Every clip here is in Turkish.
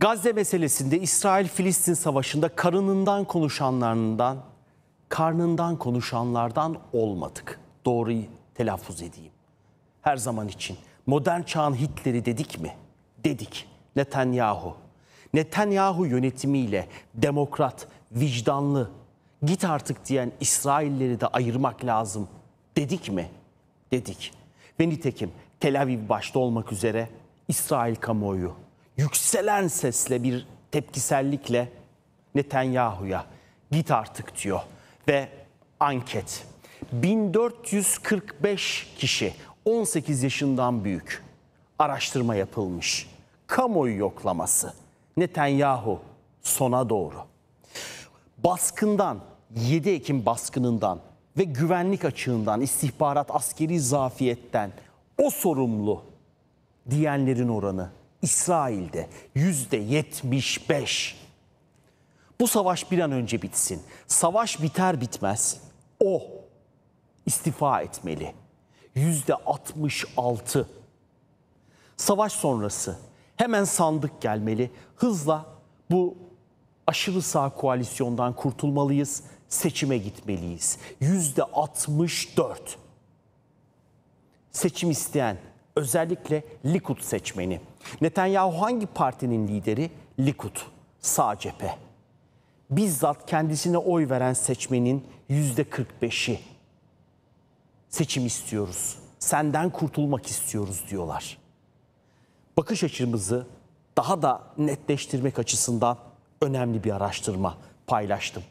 Gazze meselesinde İsrail-Filistin savaşında karınından konuşanlarından, karnından konuşanlardan olmadık. Doğruyu telaffuz edeyim. Her zaman için modern çağın Hitler'i dedik mi? Dedik. Netanyahu. Netanyahu yönetimiyle demokrat, vicdanlı, git artık diyen İsrailleri de ayırmak lazım dedik mi? Dedik. Ve nitekim Tel Aviv başta olmak üzere İsrail kamuoyu yükselen sesle bir tepkisellikle Netanyahu'ya git artık diyor ve anket. 1445 kişi 18 yaşından büyük araştırma yapılmış. Kamuoyu yoklaması. Netanyahu sona doğru. Baskından 7 Ekim baskınından ve güvenlik açığından, istihbarat askeri zafiyetten o sorumlu diyenlerin oranı İsrail'de yüzde yetmiş beş. Bu savaş bir an önce bitsin. Savaş biter bitmez o istifa etmeli. Yüzde altmış altı. Savaş sonrası hemen sandık gelmeli. Hızla bu aşırı sağ koalisyondan kurtulmalıyız. Seçime gitmeliyiz. Yüzde altmış dört. Seçim isteyen özellikle Likud seçmeni. Netanyahu hangi partinin lideri? Likud, sağ cephe. Bizzat kendisine oy veren seçmenin yüzde 45'i seçim istiyoruz, senden kurtulmak istiyoruz diyorlar. Bakış açımızı daha da netleştirmek açısından önemli bir araştırma paylaştım.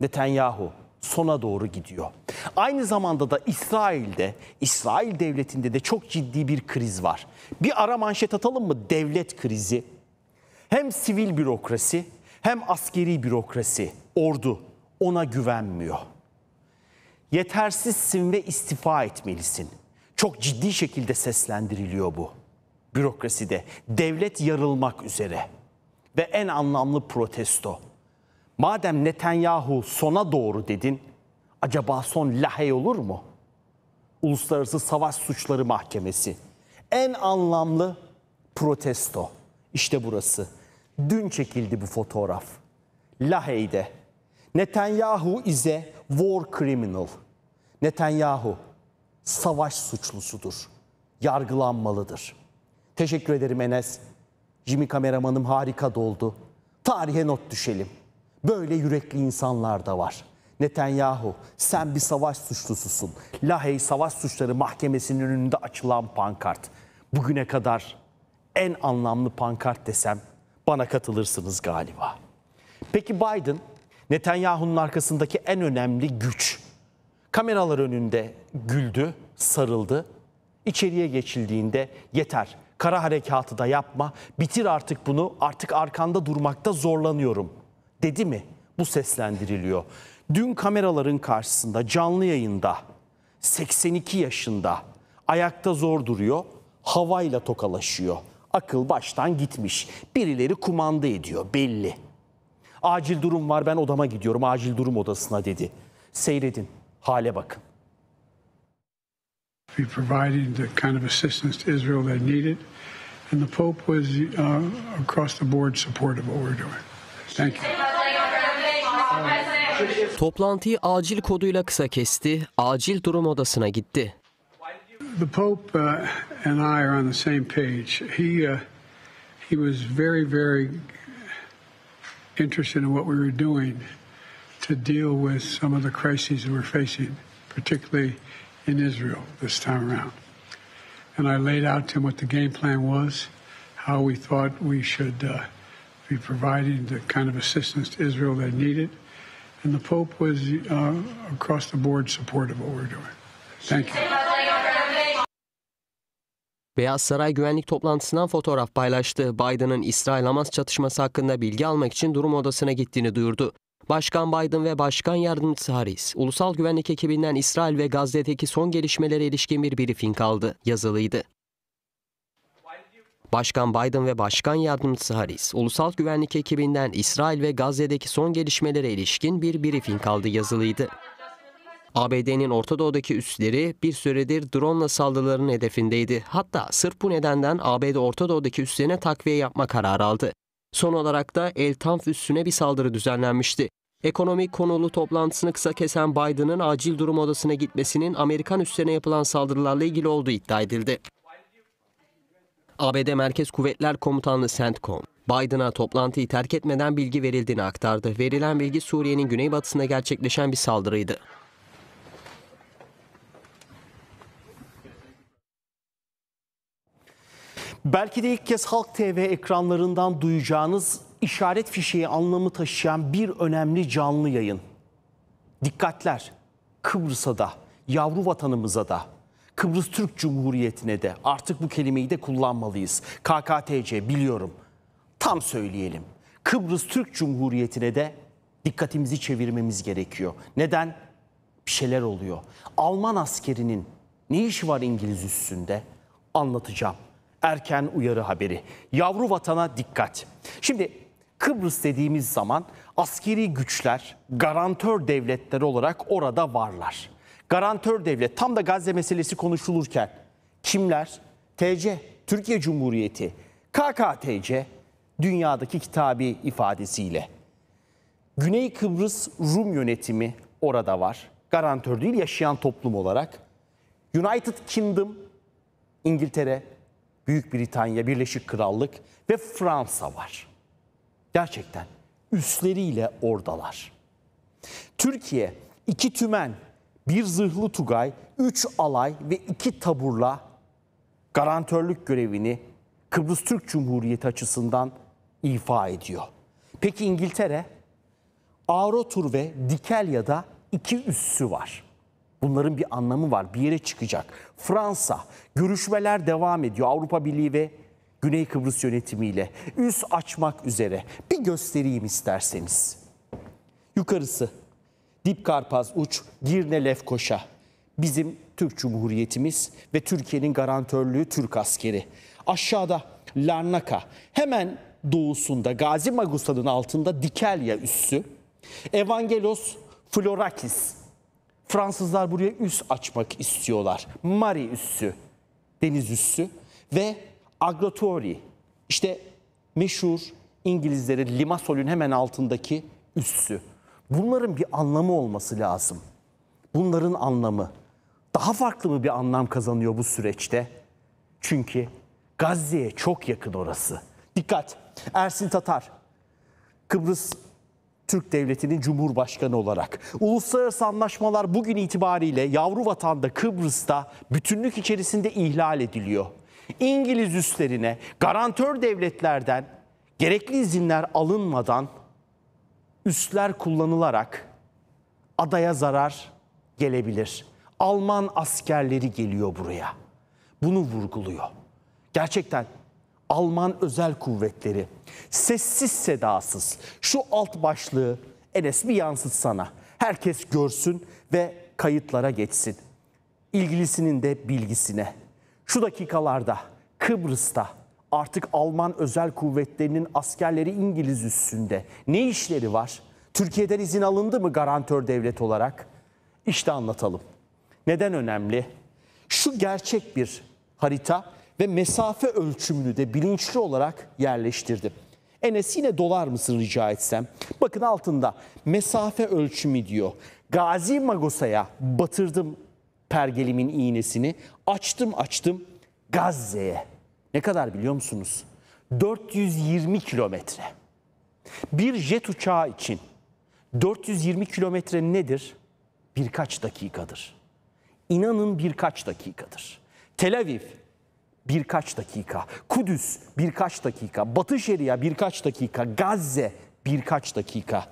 Netanyahu sona doğru gidiyor. Aynı zamanda da İsrail'de, İsrail devletinde de çok ciddi bir kriz var. Bir ara manşet atalım mı? Devlet krizi. Hem sivil bürokrasi hem askeri bürokrasi, ordu ona güvenmiyor. Yetersizsin ve istifa etmelisin. Çok ciddi şekilde seslendiriliyor bu. Bürokraside devlet yarılmak üzere ve en anlamlı protesto Madem Netanyahu sona doğru dedin, acaba son lahey olur mu? Uluslararası Savaş Suçları Mahkemesi. En anlamlı protesto. İşte burası. Dün çekildi bu fotoğraf. Lahey'de. Netanyahu ise war criminal. Netanyahu savaş suçlusudur. Yargılanmalıdır. Teşekkür ederim Enes. Jimmy kameramanım harika doldu. Tarihe not düşelim. Böyle yürekli insanlar da var. Netanyahu sen bir savaş suçlususun. Lahey Savaş Suçları Mahkemesi'nin önünde açılan pankart. Bugüne kadar en anlamlı pankart desem bana katılırsınız galiba. Peki Biden Netanyahu'nun arkasındaki en önemli güç. Kameralar önünde güldü, sarıldı. İçeriye geçildiğinde yeter. Kara harekatı da yapma. Bitir artık bunu. Artık arkanda durmakta zorlanıyorum dedi mi? Bu seslendiriliyor. Dün kameraların karşısında canlı yayında 82 yaşında ayakta zor duruyor. Havayla tokalaşıyor. Akıl baştan gitmiş. Birileri kumanda ediyor belli. Acil durum var ben odama gidiyorum acil durum odasına dedi. Seyredin hale bakın. We provided the kind of assistance to Israel they needed, and the Pope was uh, across the board supportive of what we're doing. Thank you. Toplantıyı acil koduyla kısa kesti, acil durum odasına gitti. The Pope uh, and I are on the same page. He uh, he was very very interested in what we were doing to deal with some of the crises we're facing, particularly in Israel this time around. And I laid out to him what the game plan was, how we thought we should uh, be providing the kind of assistance to Israel that needed. And the Pope was uh, across the board supportive of what we're doing. Thank you. Beyaz Saray güvenlik toplantısından fotoğraf paylaştı. Biden'ın İsrail-Hamas çatışması hakkında bilgi almak için durum odasına gittiğini duyurdu. Başkan Biden ve Başkan Yardımcısı Harris, ulusal güvenlik ekibinden İsrail ve Gazze'deki son gelişmelere ilişkin bir briefing aldı. Yazılıydı. Başkan Biden ve Başkan Yardımcısı Harris, ulusal güvenlik ekibinden İsrail ve Gazze'deki son gelişmelere ilişkin bir briefing aldı yazılıydı. ABD'nin Orta Doğu'daki üsleri bir süredir drone saldırılarının hedefindeydi. Hatta sırf bu nedenden ABD Orta Doğu'daki üslerine takviye yapma kararı aldı. Son olarak da El Tanf üssüne bir saldırı düzenlenmişti. Ekonomik konulu toplantısını kısa kesen Biden'ın acil durum odasına gitmesinin Amerikan üslerine yapılan saldırılarla ilgili olduğu iddia edildi. ABD Merkez Kuvvetler Komutanlığı CENTCOM, Biden'a toplantıyı terk etmeden bilgi verildiğini aktardı. Verilen bilgi Suriye'nin güneybatısında gerçekleşen bir saldırıydı. Belki de ilk kez Halk TV ekranlarından duyacağınız işaret fişeği anlamı taşıyan bir önemli canlı yayın. Dikkatler Kıbrıs'a da, yavru vatanımıza da Kıbrıs Türk Cumhuriyeti'ne de artık bu kelimeyi de kullanmalıyız. KKTC biliyorum. Tam söyleyelim. Kıbrıs Türk Cumhuriyeti'ne de dikkatimizi çevirmemiz gerekiyor. Neden? Bir şeyler oluyor. Alman askerinin ne işi var İngiliz üstünde? Anlatacağım. Erken uyarı haberi. Yavru vatana dikkat. Şimdi Kıbrıs dediğimiz zaman askeri güçler, garantör devletler olarak orada varlar garantör devlet tam da Gazze meselesi konuşulurken kimler? TC, Türkiye Cumhuriyeti, KKTC dünyadaki kitabi ifadesiyle. Güney Kıbrıs Rum yönetimi orada var. Garantör değil yaşayan toplum olarak. United Kingdom, İngiltere, Büyük Britanya, Birleşik Krallık ve Fransa var. Gerçekten üstleriyle oradalar. Türkiye iki tümen bir zırhlı tugay, üç alay ve iki taburla garantörlük görevini Kıbrıs Türk Cumhuriyeti açısından ifa ediyor. Peki İngiltere? Arotur ve Dikelya'da iki üssü var. Bunların bir anlamı var, bir yere çıkacak. Fransa, görüşmeler devam ediyor Avrupa Birliği ve Güney Kıbrıs yönetimiyle. Üs açmak üzere. Bir göstereyim isterseniz. Yukarısı Dipkarpaz Uç, Girne Lefkoşa. Bizim Türk Cumhuriyetimiz ve Türkiye'nin garantörlüğü Türk askeri. Aşağıda Larnaka, hemen doğusunda Gazi Magusa'nın altında Dikelya üssü. Evangelos Florakis. Fransızlar buraya üs açmak istiyorlar. Mari üssü, deniz üssü ve Agrotori. İşte meşhur İngilizlerin Limassol'ün hemen altındaki üssü. Bunların bir anlamı olması lazım. Bunların anlamı. Daha farklı mı bir anlam kazanıyor bu süreçte? Çünkü Gazze'ye çok yakın orası. Dikkat! Ersin Tatar, Kıbrıs Türk Devleti'nin Cumhurbaşkanı olarak. Uluslararası anlaşmalar bugün itibariyle yavru vatanda Kıbrıs'ta bütünlük içerisinde ihlal ediliyor. İngiliz üstlerine garantör devletlerden gerekli izinler alınmadan üsler kullanılarak adaya zarar gelebilir. Alman askerleri geliyor buraya. Bunu vurguluyor. Gerçekten Alman özel kuvvetleri sessiz sedasız şu alt başlığı Enes bir yansıt sana. Herkes görsün ve kayıtlara geçsin. İlgilisinin de bilgisine. Şu dakikalarda Kıbrıs'ta artık Alman özel kuvvetlerinin askerleri İngiliz üssünde. Ne işleri var? Türkiye'den izin alındı mı garantör devlet olarak? İşte anlatalım. Neden önemli? Şu gerçek bir harita ve mesafe ölçümünü de bilinçli olarak yerleştirdim. Enes yine dolar mısın rica etsem? Bakın altında mesafe ölçümü diyor. Gazi Magosa'ya batırdım pergelimin iğnesini. Açtım açtım Gazze'ye. Ne kadar biliyor musunuz? 420 kilometre. Bir jet uçağı için 420 kilometre nedir? Birkaç dakikadır. İnanın birkaç dakikadır. Tel Aviv birkaç dakika, Kudüs birkaç dakika, Batı Şeria birkaç dakika, Gazze birkaç dakika.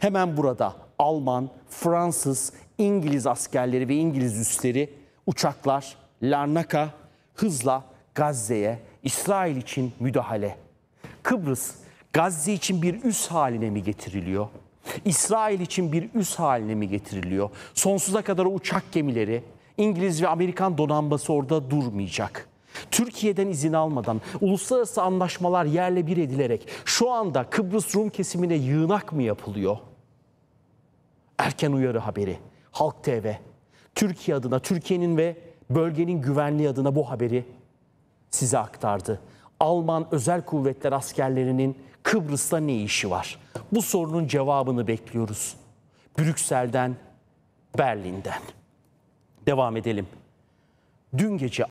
Hemen burada Alman, Fransız, İngiliz askerleri ve İngiliz üsleri uçaklar Larnaka hızla Gazze'ye İsrail için müdahale. Kıbrıs Gazze için bir üs haline mi getiriliyor? İsrail için bir üs haline mi getiriliyor? Sonsuza kadar uçak gemileri, İngiliz ve Amerikan donanması orada durmayacak. Türkiye'den izin almadan uluslararası anlaşmalar yerle bir edilerek şu anda Kıbrıs Rum kesimine yığınak mı yapılıyor? Erken uyarı haberi. Halk TV. Türkiye adına, Türkiye'nin ve bölgenin güvenliği adına bu haberi size aktardı. Alman özel kuvvetler askerlerinin Kıbrıs'ta ne işi var? Bu sorunun cevabını bekliyoruz. Brüksel'den, Berlin'den. Devam edelim. Dün gece